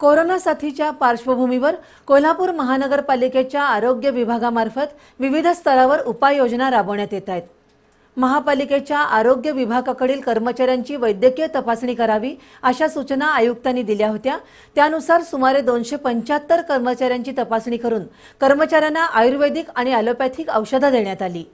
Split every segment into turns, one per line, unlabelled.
corona साथीच्या पार्श्वभूमीवर कोल्हापूर महानगरपालिकेच्या आरोग्य विभागामार्फत विविध स्तरावर उपाययोजना राबवण्यात येत आहेत महापालिकेच्या आरोग्य विभागाकडील कर्मचाऱ्यांची वैद्यकीय तपासणी करावी अशा सूचना आयुक्तांनी दिल्या होत्या त्यानुसार सुमारे दोनशे पंच्याहत्तर कर्मचाऱ्यांची तपासणी करून कर्मचाऱ्यांना आयुर्वेदिक आणि अॅलोपॅथिक औषधं देण्यात आली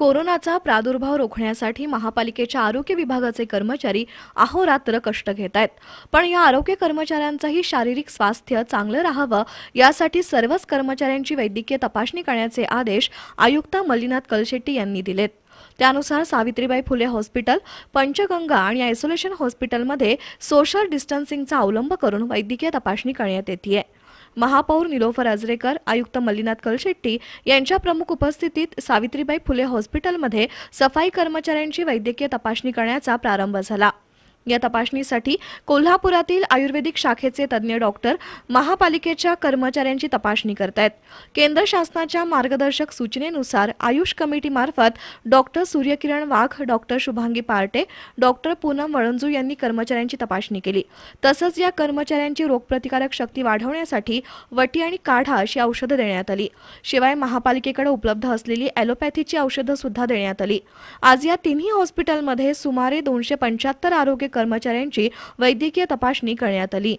कोरोनाचा प्रादुर्भाव
रोखण्यासाठी महापालिकेच्या आरोग्य विभागाचे कर्मचारी अहोरात्र कष्ट घेत आहेत पण या आरोग्य कर्मचाऱ्यांचंही शारीरिक स्वास्थ्य चांगलं राहावं यासाठी सर्वच कर्मचाऱ्यांची वैद्यकीय तपासणी करण्याचे आदेश आयुक्त मल्लीनाथ कलशेट्टी यांनी दिलेत त्यानुसार सावित्रीबाई फुले हॉस्पिटल पंचगंगा आणि आयसोलेशन हॉस्पिटलमध्ये सोशल डिस्टन्सिंगचा अवलंब करून वैद्यकीय तपासणी करण्यात आहे महापौर निलोफर आजरेकर आयुक्त मल्लीनाथ कलशेट्टी यांच्या प्रमुख उपस्थितीत सावित्रीबाई फुले हॉस्पिटलमध्ये सफाई कर्मचाऱ्यांची वैद्यकीय तपासणी करण्याचा प्रारंभ झाला या तपासणीसाठी कोल्हापुरातील आयुर्वेदिक शाखेचे तज्ज्ञ डॉक्टर महापालिकेच्या कर्मचाऱ्यांची तपासणी करतायत केंद्र शासनाच्या मार्गदर्शक सूचनेनुसार आयुष कमिटीमार्फत doctor Suryakiran Wagh doctor Shubhangi Parte doctor Poonam Valanju यांनी कर्मचाऱ्यांची तपासणी केली तसंच या कर्मचाऱ्यांची रोगप्रतिकारक शक्ती वाढवण्यासाठी वटी आणि काढा अशी औषधं देण्यात आली शिवाय महापालिकेकडे उपलब्ध असलेली ॲलोपॅथीची औषधं सुद्धा देण्यात आली आज या तिन्ही हॉस्पिटलमध्ये सुमारे दोनशे पंच्याहत्तर आरोग्य कर्मचाऱ्यांची वैद्यकीय तपासणी करण्यात आली